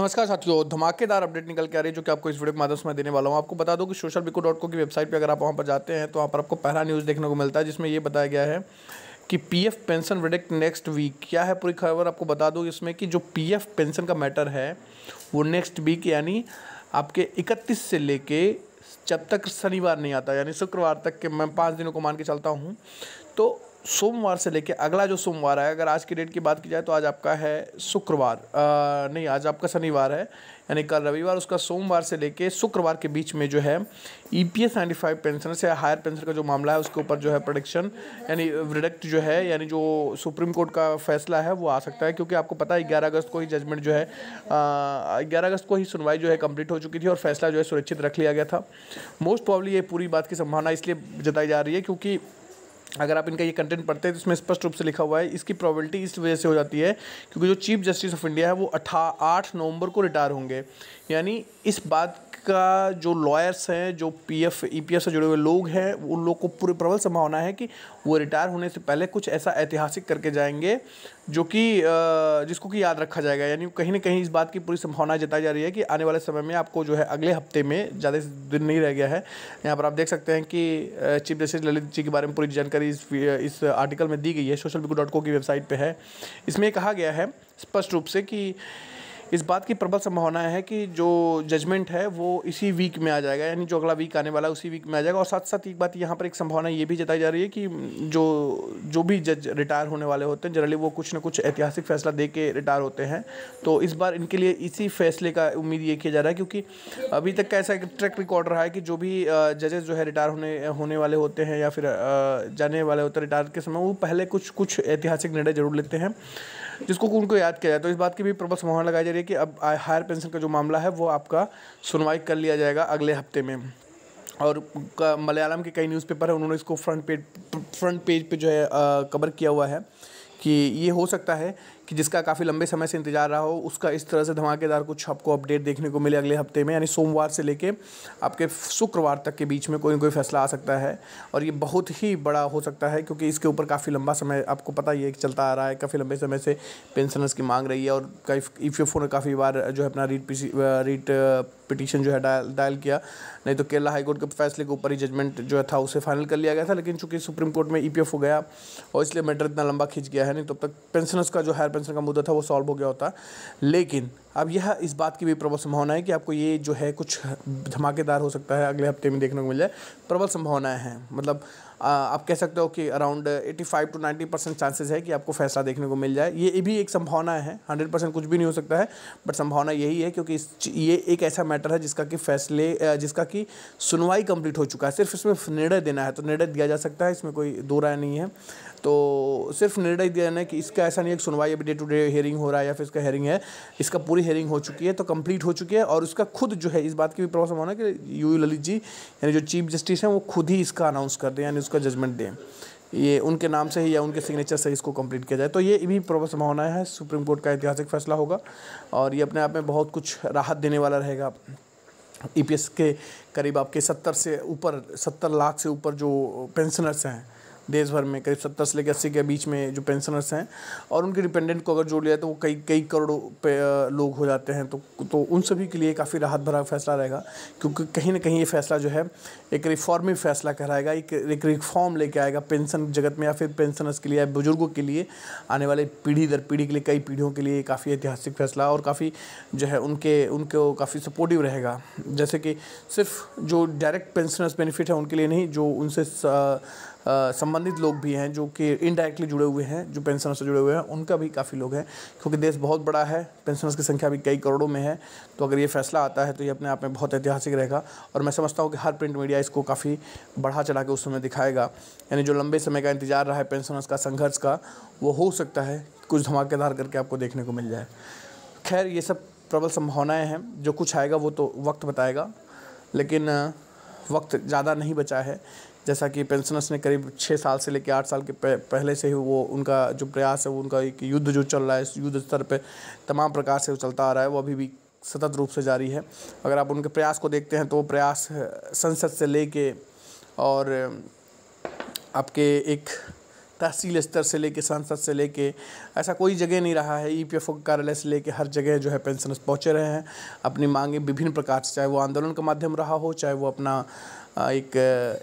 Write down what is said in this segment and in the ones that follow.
नमस्कार साथियों धमाकेदार अपडेट निकल के आ रही है जो कि आपको इस वीडियो के माध्यम से मैं देने वाला हूँ आपको बता दूं कि सोशल बिको डॉट की वेबसाइट पे अगर आप वहाँ पर जाते हैं तो वहाँ पर आपको पहला न्यूज़ देखने को मिलता है जिसमें ये बताया गया है कि पीएफ पेंशन रिडिक्ट नेक्स्ट वीक क्या है पूरी खबर आपको बता दूँ इसमें कि जो पी पेंशन का मैटर है वो नेक्स्ट वीक यानी आपके इकतीस से लेके जब तक शनिवार नहीं आता यानी शुक्रवार तक के मैं पाँच दिनों को मान के चलता हूँ तो सोमवार से लेकर अगला जो सोमवार है अगर आज की डेट की बात की जाए तो आज आपका है शुक्रवार नहीं आज आपका शनिवार है यानी कल रविवार उसका सोमवार से लेकर शुक्रवार के बीच में जो है E P S ninety five pension से हायर पेंशन का जो मामला है उसके ऊपर जो है प्रोडिक्शन यानी रिडक्ट जो है यानी जो सुप्रीम कोर्ट का फैसला है वो आ सकता है क्योंकि आपको पता है ग्यारह अगस्त को ही जजमेंट जो है ग्यारह अगस्त को ही सुनवाई जो है कंप्लीट हो चुकी थी और फैसला जो है सुरक्षित रख लिया गया था मोस्ट प्रॉब्ली ये पूरी बात की संभावना इसलिए जताई जा रही है क्योंकि अगर आप इनका ये कंटेंट पढ़ते हैं तो इसमें स्पष्ट रूप से लिखा हुआ है इसकी प्रॉबिलिटी इस वजह से हो जाती है क्योंकि जो चीफ जस्टिस ऑफ इंडिया है वो अठा आठ नवंबर को रिटायर होंगे यानी इस बात का जो लॉयर्स हैं जो पीएफ एफ e से जुड़े हुए लोग हैं उन लोग को पूरी प्रबल संभावना है कि वो रिटायर होने से पहले कुछ ऐसा ऐतिहासिक करके जाएंगे जो कि जिसको कि याद रखा जाएगा यानी कहीं ना कहीं इस बात की पूरी संभावना जताई जा रही है कि आने वाले समय में आपको जो है अगले हफ्ते में ज़्यादा दिन नहीं रह गया है यहाँ पर आप देख सकते हैं कि चीफ जस्टिस ललित जी के बारे में पूरी जानकारी इस इस आर्टिकल में दी गई है सोशल डॉट की वेबसाइट पर है इसमें कहा गया है स्पष्ट रूप से कि इस बात की प्रबल संभावना है कि जो जजमेंट है वो इसी वीक में आ जाएगा यानी जो अगला वीक आने वाला है उसी वीक में आ जाएगा और साथ साथ एक बात यहाँ पर एक संभावना ये भी जताई जा रही है कि जो जो भी जज रिटायर होने वाले होते हैं जनरली वो कुछ ना कुछ ऐतिहासिक फैसला दे के रिटायर होते हैं तो इस बार इनके लिए इसी फैसले का उम्मीद ये किया जा रहा है क्योंकि अभी तक का ऐसा एक ट्रैक रिकॉर्ड रहा है कि जो भी जजेस जो है रिटायर होने होने वाले होते हैं या फिर जाने वाले होते हैं रिटायर के समय वो पहले कुछ कुछ ऐतिहासिक निर्णय जरूर लेते हैं जिसको उनको याद किया जाए तो इस बात की भी प्रबल संभावना लगाई जा रही है कि अब हायर पेंशन का जो मामला है वो आपका सुनवाई कर लिया जाएगा अगले हफ्ते में और मलयालम के कई न्यूज़पेपर हैं उन्होंने इसको फ्रंट पेज फ्रंट पेज पे जो है कवर किया हुआ है कि ये हो सकता है कि जिसका काफ़ी लंबे समय से इंतजार रहा हो उसका इस तरह से धमाकेदार कुछ आपको अपडेट देखने को मिले अगले हफ्ते में यानी सोमवार से लेके आपके शुक्रवार तक के बीच में कोई ना कोई फैसला आ सकता है और ये बहुत ही बड़ा हो सकता है क्योंकि इसके ऊपर काफ़ी लंबा समय आपको पता ही है चलता आ रहा है काफ़ी लंबे समय से पेंशनर्स की मांग रही है और ई पी ने काफ़ी बार जो है अपना रीट पी रीट पिटीशन जो है डायल डायल किया नहीं तो केरला हाईकोर्ट के फैसले के ऊपर ही जजमेंट जो था उसे फाइनल कर लिया गया था लेकिन चूंकि सुप्रीम कोर्ट में ई e हो गया और इसलिए मैटर इतना लंबा खींच गया है नहीं तो तक पेंशनर्स का जो हायर पेंशन का मुद्दा था वो सॉल्व हो गया होता लेकिन अब यह इस बात की भी प्रबल संभावना है कि आपको ये जो है कुछ धमाकेदार हो सकता है अगले हफ्ते में देखने को मिल जाए प्रबल संभावनाएं हैं मतलब आप कह सकते हो कि अराउंड 85 टू 90 परसेंट चांसेस है कि आपको फैसला देखने को मिल जाए ये भी एक संभावना है 100 परसेंट कुछ भी नहीं हो सकता है बट संभावना यही है क्योंकि ये एक ऐसा मैटर मैटर है जिसका कि फैसले जिसका कि सुनवाई कंप्लीट हो चुका है सिर्फ इसमें निर्णय देना है तो निर्णय दिया जा सकता है इसमें कोई दो राय नहीं है तो सिर्फ निर्णय दिया जाना है कि इसका ऐसा नहीं है कि सुनवाई अभी डे टू डे हेयरिंग हो रहा है या फिर इसका हेयरिंग है इसका पूरी हेयरिंग हो चुकी है तो कंप्लीट हो चुकी है और उसका खुद जो है इस बात की भी प्रभाव संभावना कि यू ललित जी यानी जो चीफ जस्टिस हैं वो खुद ही इसका अनाउंस कर दें यानी उसका जजमेंट दें ये उनके नाम से ही या उनके सिग्नेचर से इसको कंप्लीट किया जाए तो ये भी प्रबल संभावनाएं हैं सुप्रीम कोर्ट का ऐतिहासिक फैसला होगा और ये अपने आप में बहुत कुछ राहत देने वाला रहेगा ई e के करीब आपके सत्तर से ऊपर सत्तर लाख से ऊपर जो पेंशनर्स हैं देश भर में करीब सत्तर से लेकर अस्सी के बीच में जो पेंशनर्स हैं और उनके डिपेंडेंट को अगर जोड़ लिया तो वो कई कई करोड़ों पे लोग हो जाते हैं तो तो उन सभी के लिए काफ़ी राहत भरा फैसला रहेगा क्योंकि कहीं ना कहीं ये फैसला जो है एक रिफॉर्मिव फैसला कराएगा एक एक रिफॉर्म लेके आएगा पेंशन जगत में या फिर पेंशनर्स के लिए या बुजुर्गों के लिए आने वाले पीढ़ी दर पीढ़ी के लिए कई पीढ़ियों के लिए काफ़ी ऐतिहासिक फैसला और काफ़ी जो है उनके उनको काफ़ी सपोर्टिव रहेगा जैसे कि सिर्फ जो डायरेक्ट पेंशनर्स बेनिफिट है उनके लिए नहीं जो उनसे संबंधित लोग भी हैं जो कि इनडायरेक्टली जुड़े हुए हैं जो पेंशनर्स से जुड़े हुए हैं उनका भी काफ़ी लोग हैं क्योंकि देश बहुत बड़ा है पेंशनर्स की संख्या भी कई करोड़ों में है तो अगर ये फैसला आता है तो ये अपने आप में बहुत ऐतिहासिक रहेगा और मैं समझता हूँ कि हर प्रिंट मीडिया इसको काफ़ी बढ़ा चढ़ा के उस समय दिखाएगा यानी जो लंबे समय का इंतजार रहा है पेंशनर्स का संघर्ष का वो हो सकता है कुछ धमाकेदार करके आपको देखने को मिल जाए खैर ये सब प्रबल संभावनाएं हैं जो कुछ आएगा वो तो वक्त बताएगा लेकिन वक्त ज़्यादा नहीं बचा है जैसा कि पेंशनर्स ने करीब छः साल से लेकर आठ साल के पहले से ही वो उनका जो प्रयास है वो उनका एक युद्ध जो चल रहा है इस युद्ध स्तर पर तमाम प्रकार से चलता आ रहा है वो अभी भी सतत रूप से जारी है अगर आप उनके प्रयास को देखते हैं तो वो प्रयास संसद से लेके और आपके एक तहसील स्तर से लेके सांसद से लेके ऐसा कोई जगह नहीं रहा है ई पी एफ ओ कार्यालय से लेके हर जगह जो है पेंशनर्स पहुँचे रहे हैं अपनी मांगें विभिन्न प्रकार से चाहे वो आंदोलन का माध्यम रहा हो चाहे वो अपना एक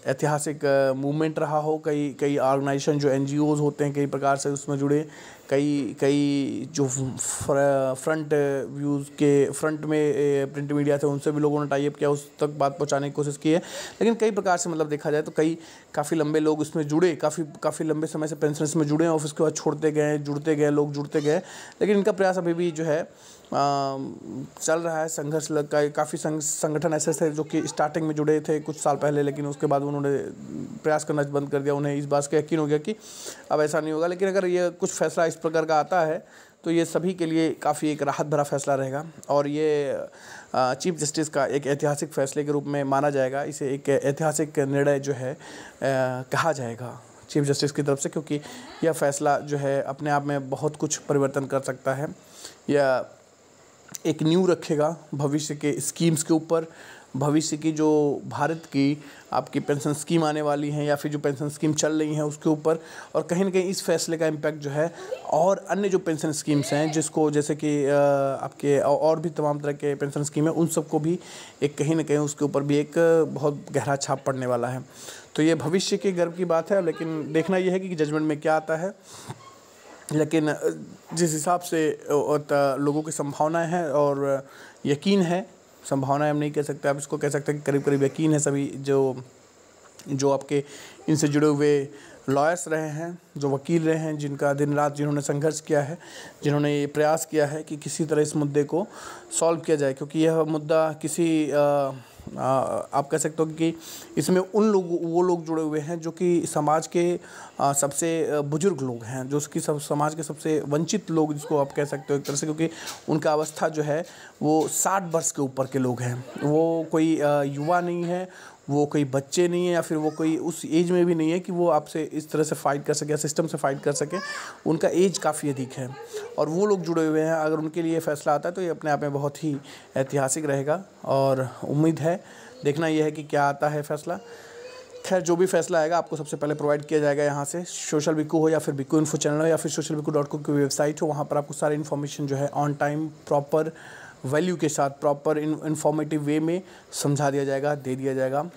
ऐतिहासिक मूवमेंट रहा हो कई कई ऑर्गेनाइजेशन जो एन होते हैं कई प्रकार से उसमें जुड़े कई कई जो फ्रंट व्यूज़ के फ्रंट में प्रिंट मीडिया थे उनसे भी लोगों ने टाइप किया उस तक बात पहुंचाने की कोशिश की है लेकिन कई प्रकार से मतलब देखा जाए तो कई काफ़ी लंबे लोग इसमें जुड़े काफ़ी काफ़ी लंबे समय से पेंशन में जुड़े और उसके बाद छोड़ते गए जुड़ते गए लोग जुड़ते गए लेकिन इनका प्रयास अभी भी जो है चल रहा है संघर्ष का काफ़ी संग, संगठन ऐसे थे जो कि स्टार्टिंग में जुड़े थे कुछ साल पहले लेकिन उसके बाद उन्होंने प्रयास करना बंद कर दिया उन्हें इस बात का यकीन हो गया कि अब ऐसा नहीं होगा लेकिन अगर ये कुछ फैसला इस प्रकार का आता है तो ये सभी के लिए काफ़ी एक राहत भरा फैसला रहेगा और ये चीफ जस्टिस का एक ऐतिहासिक फैसले के रूप में माना जाएगा इसे एक ऐतिहासिक निर्णय जो है कहा जाएगा चीफ जस्टिस की तरफ से क्योंकि यह फैसला जो है अपने आप में बहुत कुछ परिवर्तन कर सकता है या एक न्यू रखेगा भविष्य के स्कीम्स के ऊपर भविष्य की जो भारत की आपकी पेंशन स्कीम आने वाली है या फिर जो पेंशन स्कीम चल रही है उसके ऊपर और कहीं ना कहीं इस फैसले का इम्पैक्ट जो है और अन्य जो पेंशन स्कीम्स हैं जिसको जैसे कि आपके और भी तमाम तरह के पेंशन स्कीम हैं उन सबको भी एक कहीं ना कहीं उसके ऊपर भी एक बहुत गहरा छाप पड़ने वाला है तो ये भविष्य के गर्व की बात है लेकिन देखना यह है कि जजमेंट में क्या आता है लेकिन जिस हिसाब से लोगों की संभावनाएं हैं और यकीन है संभावनाएं हम नहीं कह सकते आप इसको कह सकते हैं कि करीब करीब यकीन है सभी जो जो आपके इनसे जुड़े हुए लॉयर्स रहे हैं जो वकील रहे हैं जिनका दिन रात जिन्होंने संघर्ष किया है जिन्होंने ये प्रयास किया है कि किसी तरह इस मुद्दे को सॉल्व किया जाए क्योंकि यह मुद्दा किसी आ, आप कह सकते हो कि इसमें उन लोग वो लोग जुड़े हुए हैं जो कि समाज के सबसे बुजुर्ग लोग हैं जो उसकी सब समाज के सबसे वंचित लोग जिसको आप कह सकते हो एक तरह से क्योंकि उनका अवस्था जो है वो साठ वर्ष के ऊपर के लोग हैं वो कोई युवा नहीं है वो कोई बच्चे नहीं है या फिर वो कोई उस एज में भी नहीं है कि वो आपसे इस तरह से फ़ाइट कर सके या सिस्टम से फ़ाइट कर सके उनका एज काफ़ी अधिक है और वो लोग जुड़े हुए हैं अगर उनके लिए फैसला आता है तो ये अपने आप में बहुत ही ऐतिहासिक रहेगा और उम्मीद है देखना यह है कि क्या आता है फैसला खैर जो भी फैसला आएगा आपको सबसे पहले प्रोवाइड किया जाएगा यहाँ से सोशल बिकू हो या फिर बिकू इन्फो चैनल हो या फिर सोशल बिकू डॉट कॉम की वेबसाइट हो वहाँ पर आपको सारी इन्फॉर्मेशन जो है ऑन टाइम प्रॉपर वैल्यू के साथ प्रॉपर इन्फॉर्मेटिव वे में समझा दिया जाएगा दे दिया जाएगा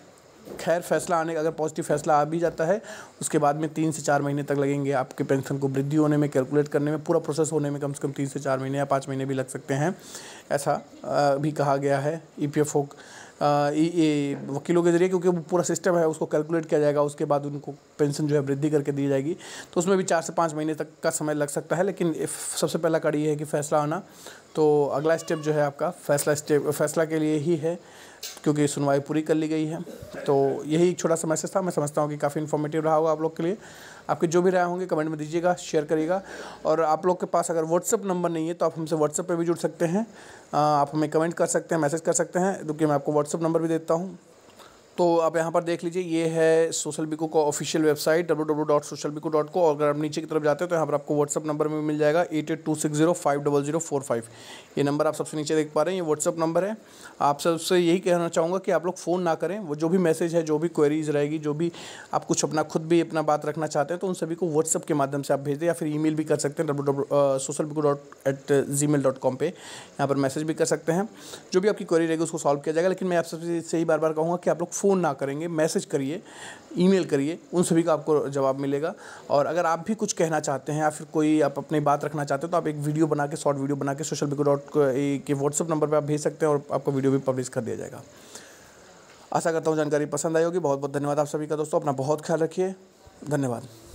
खैर फैसला आने का अगर पॉजिटिव फैसला आ भी जाता है उसके बाद में तीन से चार महीने तक लगेंगे आपके पेंशन को वृद्धि होने में कैलकुलेट करने में पूरा प्रोसेस होने में कम से कम तीन से चार महीने या पाँच महीने भी लग सकते हैं ऐसा भी कहा गया है ई पी एफ ओ ये वकीलों के जरिए क्योंकि वो पूरा सिस्टम है उसको कैलकुलेट किया जाएगा उसके बाद उनको पेंशन जो है वृद्धि करके दी जाएगी तो उसमें भी चार से पाँच महीने तक का समय लग सकता है लेकिन सबसे पहला कड़ी है कि फैसला आना तो अगला स्टेप जो है आपका फैसला स्टेप फैसला के लिए ही है क्योंकि सुनवाई पूरी कर ली गई है तो यही एक छोटा सा मैसेज था मैं समझता हूँ कि काफ़ी इन्फॉर्मेटिव रहा होगा आप लोग के लिए आपके जो भी राय होंगे कमेंट में दीजिएगा शेयर करिएगा और आप लोग के पास अगर व्हाट्सअप नंबर नहीं है तो आप हमसे व्हाट्सअप पर भी जुड़ सकते हैं आप हमें कमेंट कर सकते हैं मैसेज कर सकते हैं क्योंकि मैं आपको व्हाट्सअप नंबर भी देता हूँ तो आप यहाँ पर देख लीजिए ये है सोशल बिको का official website W W dot social बिको डॉट को और अगर आप नीचे की तरफ जाते हैं तो यहाँ पर आपको व्हाट्सअप नंबर में मिल जाएगा eight eight two six zero five double zero four five ये नंबर आप सबसे नीचे देख पा रहे हैं ये व्हाट्सअप नंबर है आप सबसे यही कहना चाहूँगा कि आप लोग फ़ोन ना करें वो जो भी मैसेज है जो भी क्वेरीज रहेगी जो भी आप कुछ अपना खुद भी अपना बात रखना चाहते हैं तो उन सभी को व्हाट्सअप के माध्यम से आप भेज दें या फिर ई भी कर सकते हैं डब्ल्यू डब्ल्यू सोशल बिको dot at Gmail dot com पर यहाँ पर मैसेज भी कर सकते हैं जो भी आपकी क्वेरी रहेगी उसको सॉल्व किया जाएगा लेकिन मैं आप सबसे यही बार बार कहूँगा कि आप लोग फ़ोन फ़ोन ना करेंगे मैसेज करिए ईमेल करिए उन सभी का आपको जवाब मिलेगा और अगर आप भी कुछ कहना चाहते हैं या फिर कोई आप अपनी बात रखना चाहते हैं तो आप एक वीडियो बना के शॉर्ट वीडियो बना के सोशल बिको डॉट के व्हाट्सअप नंबर पर आप भेज सकते हैं और आपका वीडियो भी पब्लिश कर दिया जाएगा आशा करता हूँ जानकारी पसंद आई होगी बहुत बहुत धन्यवाद आप सभी का दोस्तों अपना बहुत ख्याल रखिए धन्यवाद